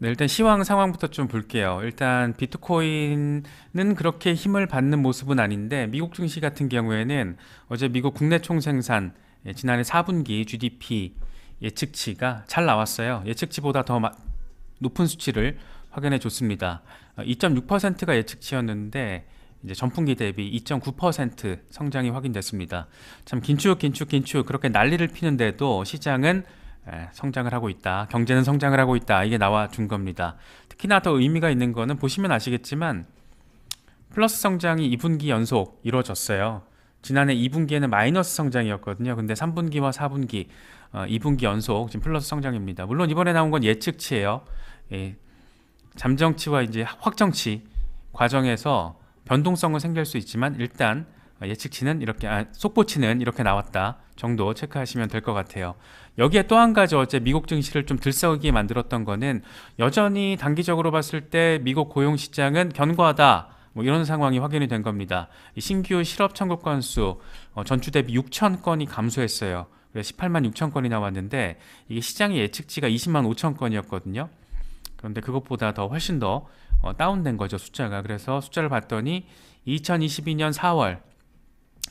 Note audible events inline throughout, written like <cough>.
네, 일단 시황 상황부터 좀 볼게요. 일단 비트코인은 그렇게 힘을 받는 모습은 아닌데 미국 증시 같은 경우에는 어제 미국 국내 총생산 예, 지난해 4분기 GDP 예측치가 잘 나왔어요. 예측치보다 더 높은 수치를 확인해 줬습니다. 2.6%가 어, 예측치였는데 이제 전풍기 대비 2.9% 성장이 확인됐습니다. 참 긴축 긴축 긴축 그렇게 난리를 피는데도 시장은 예, 성장을 하고 있다. 경제는 성장을 하고 있다. 이게 나와 준 겁니다. 특히나 더 의미가 있는 거는 보시면 아시겠지만 플러스 성장이 2분기 연속 이루어졌어요. 지난해 2분기에는 마이너스 성장이었거든요. 근데 3분기와 4분기, 2분기 어, 연속 지금 플러스 성장입니다. 물론 이번에 나온 건 예측치예요. 예, 잠정치와 이제 확정치 과정에서 변동성은 생길 수 있지만 일단 아, 예측치는 이렇게 아, 속보치는 이렇게 나왔다 정도 체크하시면 될 것 같아요. 여기에 또 한 가지 어제 미국 증시를 좀 들썩이게 만들었던 거는 여전히 단기적으로 봤을 때 미국 고용 시장은 견고하다. 뭐 이런 상황이 확인이 된 겁니다. 신규 실업 청구 건수 어, 전주 대비 6천 건이 감소했어요. 그래서 18만 6천 건이 나왔는데 이게 시장의 예측치가 20만 5천 건이었거든요. 그런데 그것보다 더 훨씬 더 어, 다운된 거죠 숫자가. 그래서 숫자를 봤더니 2022년 4월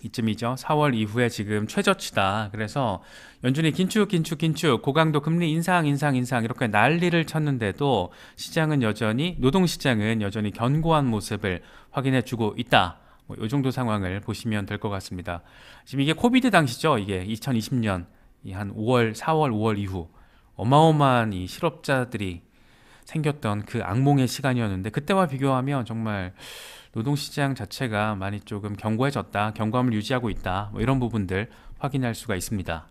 이쯤이죠. 4월 이후에 지금 최저치다. 그래서 연준이 긴축, 긴축, 긴축, 고강도 금리 인상, 인상, 인상 이렇게 난리를 쳤는데도 시장은 여전히 노동 시장은 여전히 견고한 모습을 확인해주고 있다. 뭐이 정도 상황을 보시면 될 것 같습니다. 지금 이게 코비드 당시죠. 이게 2020년 한 5월, 4월, 5월 이후 어마어마한 이 실업자들이 생겼던 그 악몽의 시간이었는데 그때와 비교하면 정말 노동시장 자체가 많이 조금 견고해졌다, 견고함을 유지하고 있다, 뭐 이런 부분들 확인할 수가 있습니다.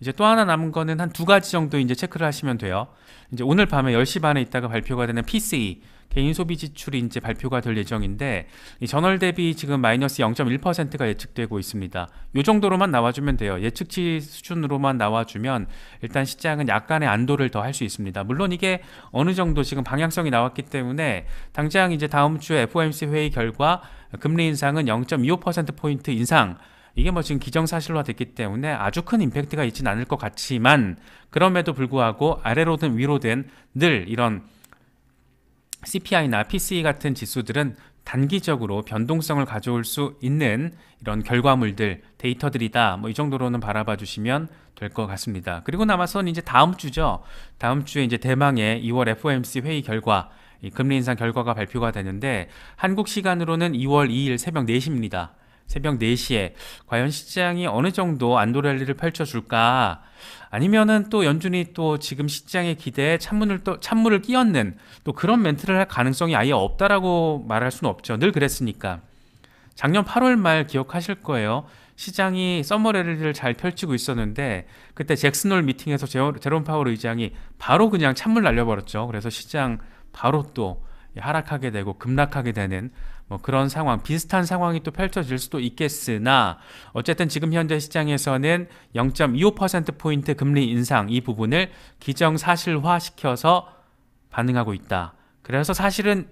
이제 또 하나 남은 거는 한 두 가지 정도 이제 체크를 하시면 돼요. 이제 오늘 밤에 10시 반에 있다가 발표가 되는 PCE 개인 소비 지출이 이제 발표가 될 예정인데 전월 대비 지금 마이너스 0.1%가 예측되고 있습니다. 이 정도로만 나와주면 돼요. 예측치 수준으로만 나와주면 일단 시장은 약간의 안도를 더 할 수 있습니다. 물론 이게 어느 정도 지금 방향성이 나왔기 때문에 당장 이제 다음 주에 FOMC 회의 결과 금리 인상은 0.25% 포인트 인상 이게 뭐 지금 기정사실화 됐기 때문에 아주 큰 임팩트가 있진 않을 것 같지만 그럼에도 불구하고 아래로든 위로든 늘 이런 CPI나 PCE 같은 지수들은 단기적으로 변동성을 가져올 수 있는 이런 결과물들, 데이터들이다. 뭐 이 정도로는 바라봐 주시면 될 것 같습니다. 그리고 남아서는 이제 다음 주죠. 다음 주에 이제 대망의 2월 FOMC 회의 결과, 금리 인상 결과가 발표가 되는데 한국 시간으로는 2월 2일 새벽 4시입니다. 새벽 4시에 과연 시장이 어느 정도 안도랠리를 펼쳐줄까 아니면은 또 연준이 또 지금 시장의 기대에 찬물을 또 찬물을 끼얹는 또 그런 멘트를 할 가능성이 아예 없다라고 말할 수는 없죠. 늘 그랬으니까. 작년 8월 말 기억하실 거예요. 시장이 서머레리를 잘 펼치고 있었는데 그때 잭슨홀 미팅에서 제롬 파월 의장이 바로 그냥 찬물 날려버렸죠. 그래서 시장 바로 또 하락하게 되고 급락하게 되는 뭐 그런 상황, 비슷한 상황이 또 펼쳐질 수도 있겠으나 어쨌든 지금 현재 시장에서는 0.25%포인트 금리 인상 이 부분을 기정사실화 시켜서 반응하고 있다. 그래서 사실은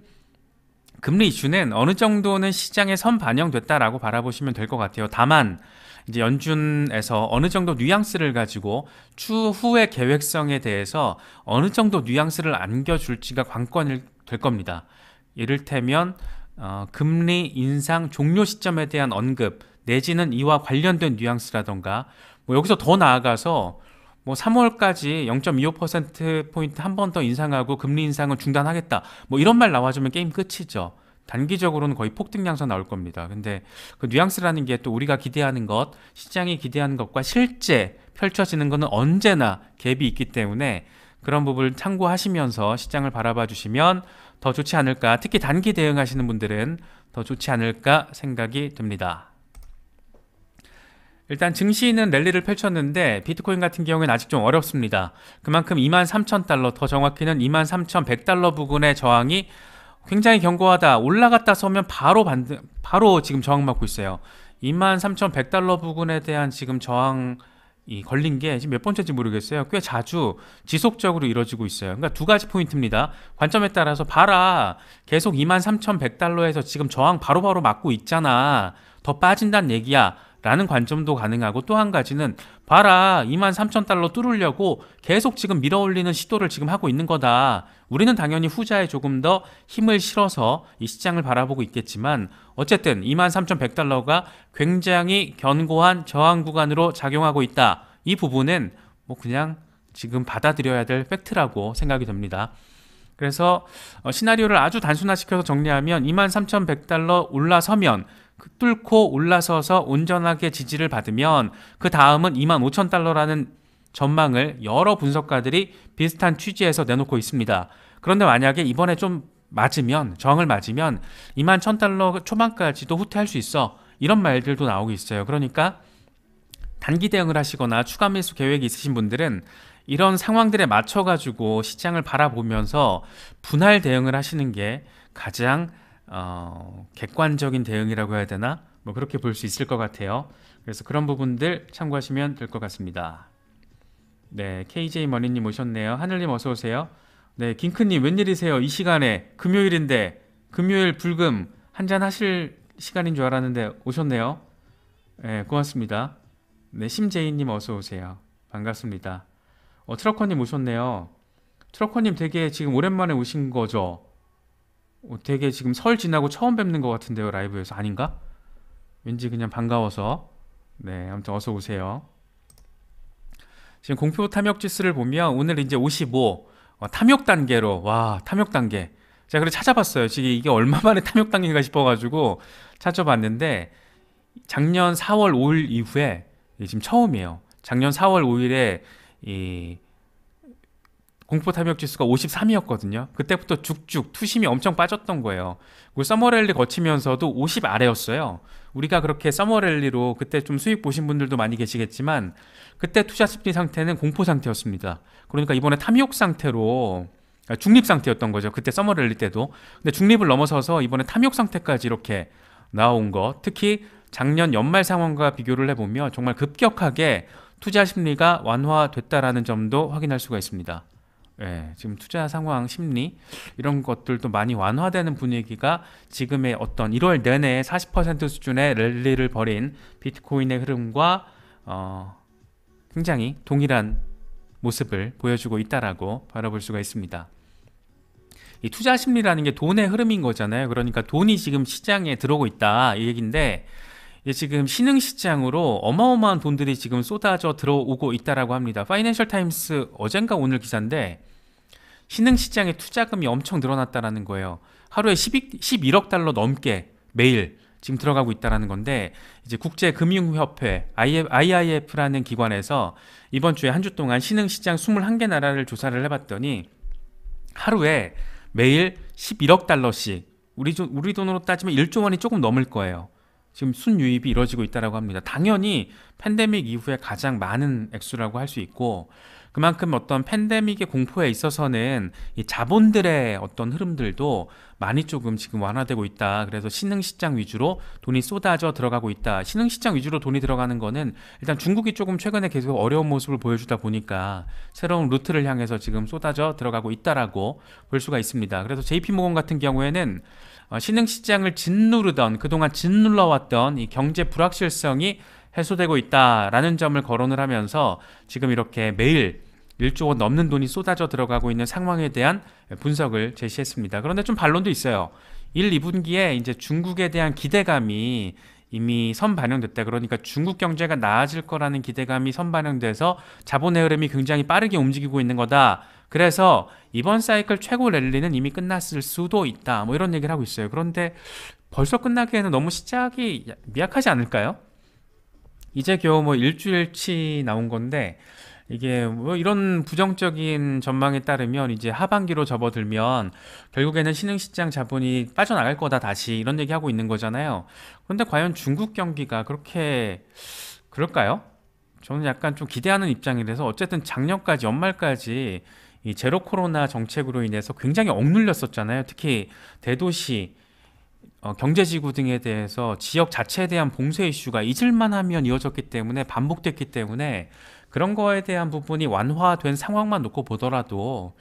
금리 이슈는 어느 정도는 시장에 선 반영됐다라고 바라보시면 될 것 같아요. 다만 이제 연준에서 어느 정도 뉘앙스를 가지고 추후의 계획성에 대해서 어느 정도 뉘앙스를 안겨줄지가 관건일 될 겁니다. 이를테면 어, 금리 인상 종료 시점에 대한 언급 내지는 이와 관련된 뉘앙스라던가 뭐 여기서 더 나아가서 뭐 3월까지 0.25% 포인트 한 번 더 인상하고 금리 인상은 중단하겠다. 뭐 이런 말 나와주면 게임 끝이죠. 단기적으로는 거의 폭등 양상 나올 겁니다. 근데 그 뉘앙스라는 게 또 우리가 기대하는 것, 시장이 기대하는 것과 실제 펼쳐지는 것은 언제나 갭이 있기 때문에 그런 부분을 참고하시면서 시장을 바라봐 주시면 더 좋지 않을까 특히 단기 대응하시는 분들은 더 좋지 않을까 생각이 듭니다. 일단 증시는 랠리를 펼쳤는데 비트코인 같은 경우에는 아직 좀 어렵습니다. 그만큼 23,000달러 더 정확히는 23,100달러 부근의 저항이 굉장히 견고하다. 올라갔다 서면 바로 반 바로 지금 저항 받고 있어요. 23,100달러 부근에 대한 지금 저항 이 걸린 게 지금 몇 번째인지 모르겠어요. 꽤 자주 지속적으로 이뤄지고 있어요. 그러니까 두 가지 포인트입니다. 관점에 따라서 봐라. 계속 23,100달러에서 지금 저항 바로바로 바로 맞고 있잖아. 더 빠진단 얘기야. 라는 관점도 가능하고 또 한 가지는 봐라 2 3 0 0 0 달러 뚫으려고 계속 지금 밀어올리는 시도를 지금 하고 있는 거다. 우리는 당연히 후자에 조금 더 힘을 실어서 이 시장을 바라보고 있겠지만 어쨌든 2 3,100달러가 굉장히 견고한 저항 구간으로 작용하고 있다. 이 부분은 뭐 그냥 지금 받아들여야 될 팩트라고 생각이 됩니다. 그래서 어, 시나리오를 아주 단순화시켜서 정리하면 23,100달러 올라서면 뚫고 올라서서 온전하게 지지를 받으면 그 다음은 2만 5천 달러라는 전망을 여러 분석가들이 비슷한 취지에서 내놓고 있습니다. 그런데 만약에 이번에 좀 맞으면 저항을 맞으면 2만 1000달러 초반까지도 후퇴할 수 있어 이런 말들도 나오고 있어요. 그러니까 단기 대응을 하시거나 추가 매수 계획이 있으신 분들은 이런 상황들에 맞춰 가지고 시장을 바라보면서 분할 대응을 하시는 게 가장 어, 객관적인 대응이라고 해야 되나 뭐 그렇게 볼 수 있을 것 같아요. 그래서 그런 부분들 참고하시면 될 것 같습니다. 네, KJ 머니님 오셨네요. 하늘님 어서 오세요. 네, 김크님 웬일이세요? 이 시간에 금요일인데 금요일 불금 한잔 하실 시간인 줄 알았는데 오셨네요. 네, 고맙습니다. 네, 심재인님 어서 오세요. 반갑습니다. 어, 트럭커님 오셨네요. 트럭커님 되게 지금 오랜만에 오신 거죠? 어, 되게 지금 설 지나고 처음 뵙는 것 같은데요 라이브에서 아닌가? 왠지 그냥 반가워서 네 아무튼 어서 오세요 지금 공표 탐욕 지수를 보면 오늘 이제 55 어, 탐욕 단계로 와 탐욕 단계 제가 그래 찾아봤어요 지금 이게 얼마만에 탐욕 단계가 인 싶어가지고 찾아봤는데 작년 4월 5일 이후에 지금 처음이에요 작년 4월 5일에 이 공포 탐욕 지수가 53이었거든요. 그때부터 죽죽 투심이 엄청 빠졌던 거예요. 그 서머랠리 거치면서도 50 아래였어요. 우리가 그렇게 서머랠리로 그때 좀 수익 보신 분들도 많이 계시겠지만 그때 투자 습리 상태는 공포 상태였습니다. 그러니까 이번에 탐욕 상태로 아, 중립 상태였던 거죠. 그때 서머랠리 때도. 근데 중립을 넘어서서 이번에 탐욕 상태까지 이렇게 나온 거. 특히 작년 연말 상황과 비교를 해보면 정말 급격하게 투자 심리가 완화됐다라는 점도 확인할 수가 있습니다. 예, 지금 투자 상황 심리 이런 것들도 많이 완화되는 분위기가 지금의 어떤 1월 내내 40% 수준의 랠리를 벌인 비트코인의 흐름과 어, 굉장히 동일한 모습을 보여주고 있다라고 바라볼 수가 있습니다. 이 투자 심리라는 게 돈의 흐름인 거잖아요. 그러니까 돈이 지금 시장에 들어오고 있다 이 얘긴데 예, 지금 신흥 시장으로 어마어마한 돈들이 지금 쏟아져 들어오고 있다라고 합니다. 파이낸셜 타임스 어젠가 오늘 기사인데 신흥 시장의 투자금이 엄청 늘어났다라는 거예요. 하루에 12, 11억 달러 넘게 매일 지금 들어가고 있다라는 건데 이제 국제 금융 협회 IIF라는 기관에서 이번 주에 한 주 동안 신흥 시장 21개 나라를 조사를 해 봤더니 하루에 매일 11억 달러씩 우리, 우리 돈으로 따지면 1조 원이 조금 넘을 거예요. 지금 순유입이 이루어지고 있다라고 합니다. 당연히 팬데믹 이후에 가장 많은 액수라고 할 수 있고 그만큼 어떤 팬데믹의 공포에 있어서는 이 자본들의 어떤 흐름들도 많이 조금 지금 완화되고 있다. 그래서 신흥시장 위주로 돈이 쏟아져 들어가고 있다. 신흥시장 위주로 돈이 들어가는 거는 일단 중국이 조금 최근에 계속 어려운 모습을 보여주다 보니까 새로운 루트를 향해서 지금 쏟아져 들어가고 있다라고 볼 수가 있습니다. 그래서 JP모건 같은 경우에는 어, 신흥시장을 짓누르던 그동안 짓눌러왔던 이 경제 불확실성이 해소되고 있다라는 점을 거론을 하면서 지금 이렇게 매일 1조 원 넘는 돈이 쏟아져 들어가고 있는 상황에 대한 분석을 제시했습니다. 그런데 좀 반론도 있어요. 1, 2분기에 이제 중국에 대한 기대감이 이미 선반영됐다. 그러니까 중국 경제가 나아질 거라는 기대감이 선반영돼서 자본의 흐름이 굉장히 빠르게 움직이고 있는 거다. 그래서 이번 사이클 최고 랠리는 이미 끝났을 수도 있다. 뭐 이런 얘기를 하고 있어요. 그런데 벌써 끝나기에는 너무 시작이 미약하지 않을까요? 이제 겨우 뭐 일주일치 나온 건데 이게 뭐 이런 부정적인 전망에 따르면 이제 하반기로 접어들면 결국에는 신흥시장 자본이 빠져나갈 거다 다시 이런 얘기하고 있는 거잖아요. 그런데 과연 중국 경기가 그렇게 그럴까요? 저는 약간 좀 기대하는 입장이라서 어쨌든 작년까지 연말까지 이 제로 코로나 정책으로 인해서 굉장히 억눌렸었잖아요. 특히 대도시 어, 경제지구 등에 대해서 지역 자체에 대한 봉쇄 이슈가 잊을만 하면 이어졌기 때문에 반복됐기 때문에 그런 거에 대한 부분이 완화된 상황만 놓고 보더라도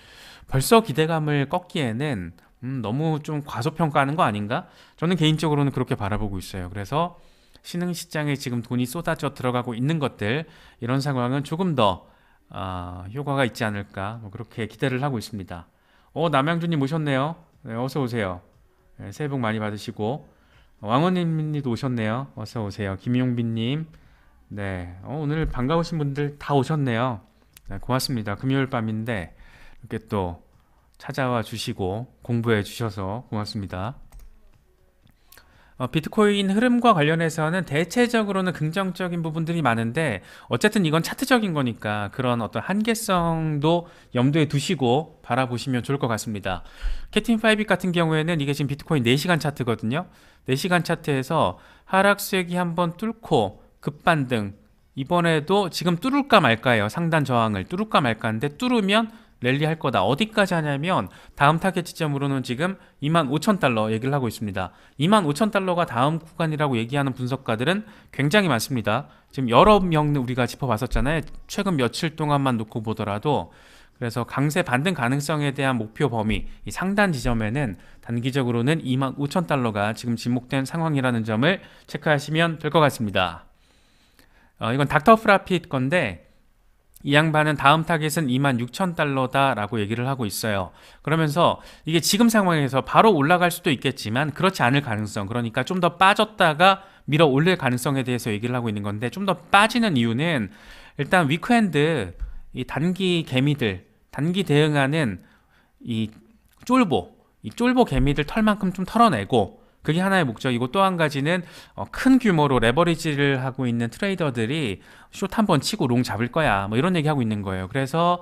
벌써 기대감을 꺾기에는 음, 너무 좀 과소평가하는 거 아닌가? 저는 개인적으로는 그렇게 바라보고 있어요. 그래서 신흥시장에 지금 돈이 쏟아져 들어가고 있는 것들 이런 상황은 조금 더 아, 효과가 있지 않을까 뭐 그렇게 기대를 하고 있습니다. 어 남양준님 오셨네요. 네, 어서 오세요. 네, 새해 복 많이 받으시고 왕원님도 오셨네요. 어서 오세요. 김용빈님. 네, 어, 오늘 반가우신 분들 다 오셨네요. 네, 고맙습니다. 금요일 밤인데 이렇게 또 찾아와 주시고 공부해 주셔서 고맙습니다. 어, 비트코인 흐름과 관련해서는 대체적으로는 긍정적인 부분들이 많은데 어쨌든 이건 차트적인 거니까 그런 어떤 한계성도 염두에 두시고 바라보시면 좋을 것 같습니다. 캐틴 5 같은 경우에는 이게 지금 비트코인 4시간 차트거든요. 4시간 차트에서 하락세이 한번 뚫고 급반등 이번에도 지금 뚫을까 말까요 상단 저항을 뚫을까 말까인데 뚫으면 랠리할 거다. 어디까지 하냐면 다음 타겟 지점으로는 지금 25,000달러 얘기를 하고 있습니다. 25,000달러가 다음 구간이라고 얘기하는 분석가들은 굉장히 많습니다. 지금 여러 명 우리가 짚어봤었잖아요. 최근 며칠 동안만 놓고 보더라도 그래서 강세 반등 가능성에 대한 목표 범위 이 상단 지점에는 단기적으로는 25,000달러가 지금 지목된 상황이라는 점을 체크하시면 될 것 같습니다. 어, 이건 닥터 프라핏 건데 이 양반은 다음 타겟은 26,000달러다라고 얘기를 하고 있어요. 그러면서 이게 지금 상황에서 바로 올라갈 수도 있겠지만 그렇지 않을 가능성 그러니까 좀 더 빠졌다가 밀어 올릴 가능성에 대해서 얘기를 하고 있는 건데 좀 더 빠지는 이유는 일단 위크엔드 이 단기 개미들 단기 대응하는 이 쫄보 이 쫄보 개미들 털만큼 좀 털어내고 그게 하나의 목적이고 또 한 가지는 어, 큰 규모로 레버리지를 하고 있는 트레이더들이 숏한번 치고 롱 잡을 거야. 뭐 이런 얘기 하고 있는 거예요. 그래서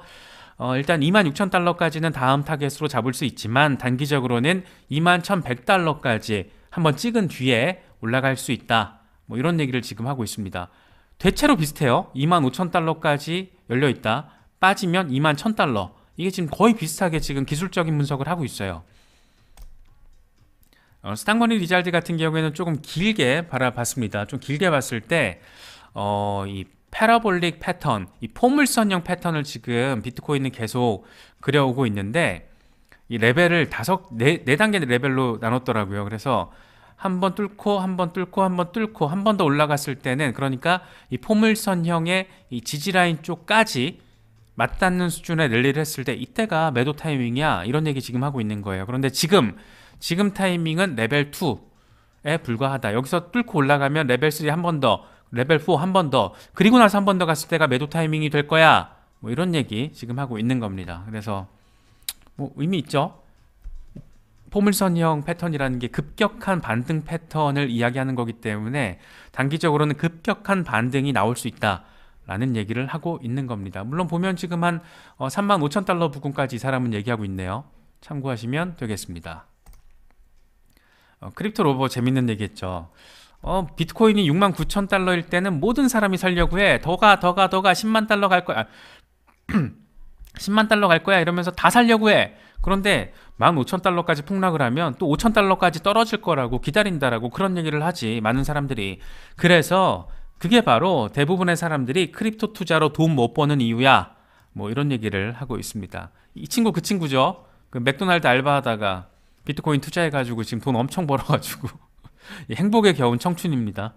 어, 일단 26,000달러까지는 다음 타겟으로 잡을 수 있지만 단기적으로는 21,100달러까지 한번 찍은 뒤에 올라갈 수 있다. 뭐 이런 얘기를 지금 하고 있습니다. 대체로 비슷해요. 25,000달러까지 열려 있다. 빠지면 21,000달러. 이게 지금 거의 비슷하게 지금 기술적인 분석을 하고 있어요. 어, 스탕버니 리잘드 같은 경우에는 조금 길게 바라봤습니다. 좀 길게 봤을 때, 어, 이 패러볼릭 패턴, 이 포물선형 패턴을 지금 비트코인은 계속 그려오고 있는데, 이 레벨을 다섯, 네, 네 단계 레벨로 나눴더라고요. 그래서 한 번 뚫고, 한 번 뚫고, 한 번 뚫고, 한 번 더 올라갔을 때는, 그러니까 이 포물선형의 이 지지라인 쪽까지 맞닿는 수준의 랠리를 했을 때, 이때가 매도 타이밍이야. 이런 얘기 지금 하고 있는 거예요. 그런데 지금, 지금 타이밍은 레벨 2에 불과하다. 여기서 뚫고 올라가면 레벨 3 한 번 더, 레벨 4 한 번 더, 그리고 나서 한 번 더 갔을 때가 매도 타이밍이 될 거야. 뭐 이런 얘기 지금 하고 있는 겁니다. 그래서 뭐 의미 있죠? 포물선형 패턴이라는 게 급격한 반등 패턴을 이야기하는 거기 때문에 단기적으로는 급격한 반등이 나올 수 있다. 라는 얘기를 하고 있는 겁니다. 물론 보면 지금 한 3만 어, 5천 달러 부근까지 이 사람은 얘기하고 있네요. 참고하시면 되겠습니다. 어, 크립토 로보 재밌는 얘기했죠. 어, 비트코인이 6만 9천 달러일 때는 모든 사람이 살려고 해. 더 가, 더 가, 더 가. 10만 달러 갈 거야. 10만 <clears throat> 달러 갈 거야. 이러면서 다 살려고 해. 그런데 15,000달러까지 폭락을 하면 또 5,000달러까지 떨어질 거라고 기다린다라고 그런 얘기를 하지. 많은 사람들이. 그래서 그게 바로 대부분의 사람들이 크립토 투자로 돈 못 버는 이유야. 뭐 이런 얘기를 하고 있습니다. 이 친구 그 친구죠. 그 맥도날드 알바하다가 비트코인 투자해가지고 지금 돈 엄청 벌어가지고 <laughs> 행복에 겨운 청춘입니다.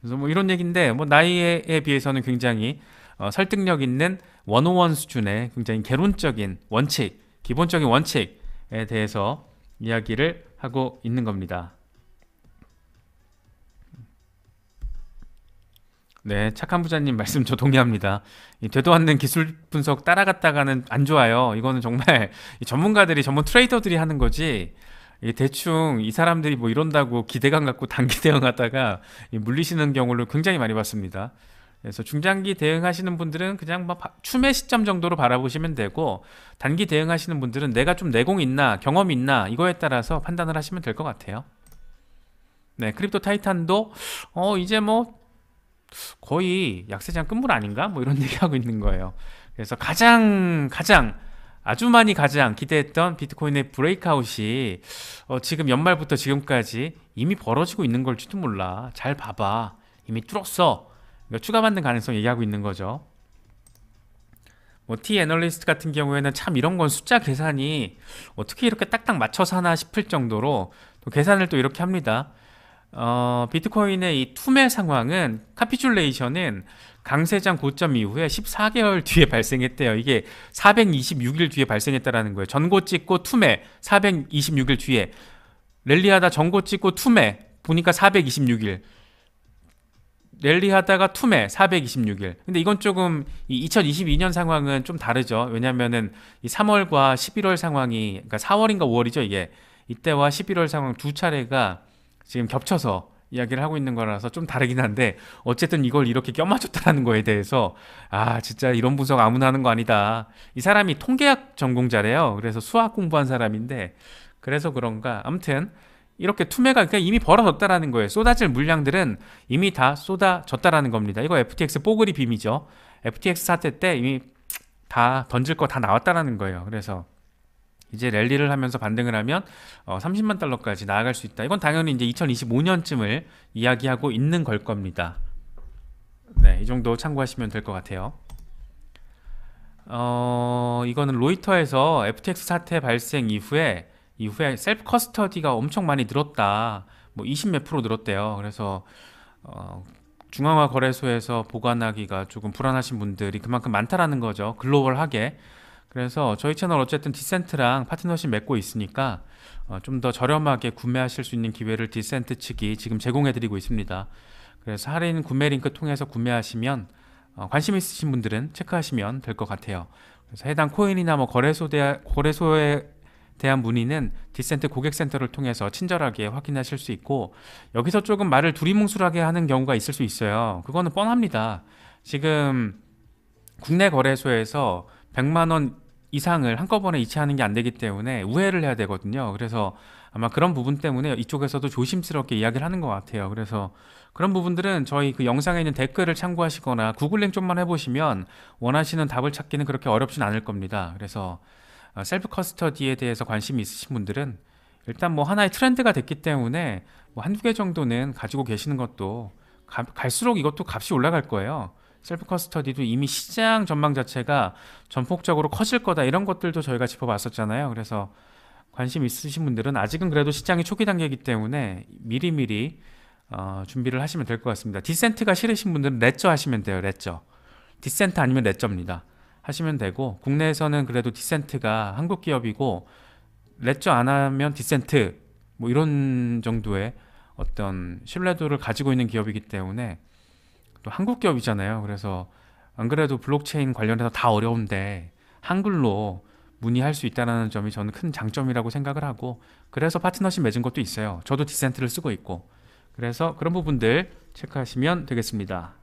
그래서 뭐 이런 얘기인데 뭐 나이에 비해서는 굉장히 어, 설득력 있는 원오원 수준의 굉장히 개론적인 원칙, 기본적인 원칙에 대해서 이야기를 하고 있는 겁니다. 네, 착한 부자님 말씀 저 동의합니다. 이 되도 않는 기술 분석 따라갔다가는 안 좋아요. 이거는 정말 전문가들이 전문 트레이더들이 하는 거지. 이 대충 이 사람들이 뭐 이런다고 기대감 갖고 단기 <laughs> 대응하다가 물리시는 경우를 굉장히 많이 봤습니다. 그래서 중장기 대응하시는 분들은 그냥 막 뭐 춤의 시점 정도로 바라보시면 되고 단기 대응하시는 분들은 내가 좀 내공 있나 경험 있나 이거에 따라서 판단을 하시면 될 것 같아요. 네, 크립토 타이탄도 어 이제 뭐 거의 약세장 끝물 아닌가? 뭐 이런 <laughs> 얘기하고 있는 거예요. 그래서 가장 가장 아주 많이 가장 기대했던 비트코인의 브레이크아웃이 어, 지금 연말부터 지금까지 이미 벌어지고 있는 걸지도 몰라. 잘 봐봐. 이미 뚫었어. 그러니까 추가 받는 가능성 얘기하고 있는 거죠. 뭐 T 애널리스트 같은 경우에는 참 이런 건 숫자 계산이 어떻게 이렇게 딱딱 맞춰서 하나 싶을 정도로 또 계산을 또 이렇게 합니다. 어, 비트코인의 이 투매 상황은 카피출레이션은 강세장 고점 이후에 14개월 뒤에 발생했대요. 이게 426일 뒤에 발생했다라는 거예요. 전고 찍고 투매 426일 뒤에 랠리하다 전고 찍고 투매 보니까 426일 랠리하다가 투매 426일. 근데 이건 조금 2022년 상황은 좀 다르죠. 왜냐면은 이 3월과 11월 상황이 그러니까 4월인가 5월이죠, 이게. 이때와 11월 상황 두 차례가 지금 겹쳐서 이야기를 하고 있는 거라서 좀 다르긴 한데 어쨌든 이걸 이렇게 껴맞췄다는 거에 대해서 아 진짜 이런 분석 아무나 하는 거 아니다 이 사람이 통계학 전공자래요 그래서 수학 공부한 사람인데 그래서 그런가 아무튼 이렇게 투매가 그러 이미 벌어졌다라는 거예요 쏟아질 물량들은 이미 다 쏟아졌다라는 겁니다 이거 FTX 뽀글이 빔이죠 FTX 사태 때 이미 다 던질 거 다 나왔다라는 거예요 그래서 이제 랠리를 하면서 반등을 하면 어, 30만 달러까지 나아갈 수 있다. 이건 당연히 이제 2025년쯤을 이야기하고 있는 걸 겁니다. 네, 이 정도 참고하시면 될 것 같아요. 어, 이거는 로이터에서 FTX 사태 발생 이후에 이후에 셀프 커스터디가 엄청 많이 늘었다. 뭐 20 몇 프로 늘었대요. 그래서 어, 중앙화 거래소에서 보관하기가 조금 불안하신 분들이 그만큼 많다라는 거죠. 글로벌하게 그래서 저희 채널 어쨌든 디센트랑 파트너십 맺고 있으니까 어, 좀 더 저렴하게 구매하실 수 있는 기회를 디센트 측이 지금 제공해드리고 있습니다. 그래서 할인 구매 링크 통해서 구매하시면 어, 관심 있으신 분들은 체크하시면 될 것 같아요. 그래서 해당 코인이나 뭐 거래소 대 거래소에 대한 문의는 디센트 고객센터를 통해서 친절하게 확인하실 수 있고 여기서 조금 말을 두리뭉술하게 하는 경우가 있을 수 있어요. 그거는 뻔합니다. 지금 국내 거래소에서 100만 원 이상을 한꺼번에 이체하는 게 안 되기 때문에 우회를 해야 되거든요. 그래서 아마 그런 부분 때문에 이쪽에서도 조심스럽게 이야기를 하는 것 같아요. 그래서 그런 부분들은 저희 그 영상에 있는 댓글을 참고하시거나 구글링 좀만 해보시면 원하시는 답을 찾기는 그렇게 어렵진 않을 겁니다. 그래서 어, 셀프 커스터디에 대해서 관심이 있으신 분들은 일단 뭐 하나의 트렌드가 됐기 때문에 뭐 한두 개 정도는 가지고 계시는 것도 갈수록 이것도 값이 올라갈 거예요. 셀프 커스터디도 이미 시장 전망 자체가 전폭적으로 커질 거다 이런 것들도 저희가 짚어봤었잖아요. 그래서 관심 있으신 분들은 아직은 그래도 시장이 초기 단계이기 때문에 미리미리 어, 준비를 하시면 될 것 같습니다. 디센트가 싫으신 분들은 레저 하시면 돼요. 레저. 디센트 아니면 레저입니다. 하시면 되고 국내에서는 그래도 디센트가 한국 기업이고 레저 안 하면 디센트 뭐 이런 정도의 어떤 신뢰도를 가지고 있는 기업이기 때문에 또 한국 기업이잖아요. 그래서 안 그래도 블록체인 관련해서 다 어려운데 한글로 문의할 수 있다는 점이 저는 큰 장점이라고 생각을 하고 그래서 파트너십 맺은 것도 있어요. 저도 디센트를 쓰고 있고 그래서 그런 부분들 체크하시면 되겠습니다.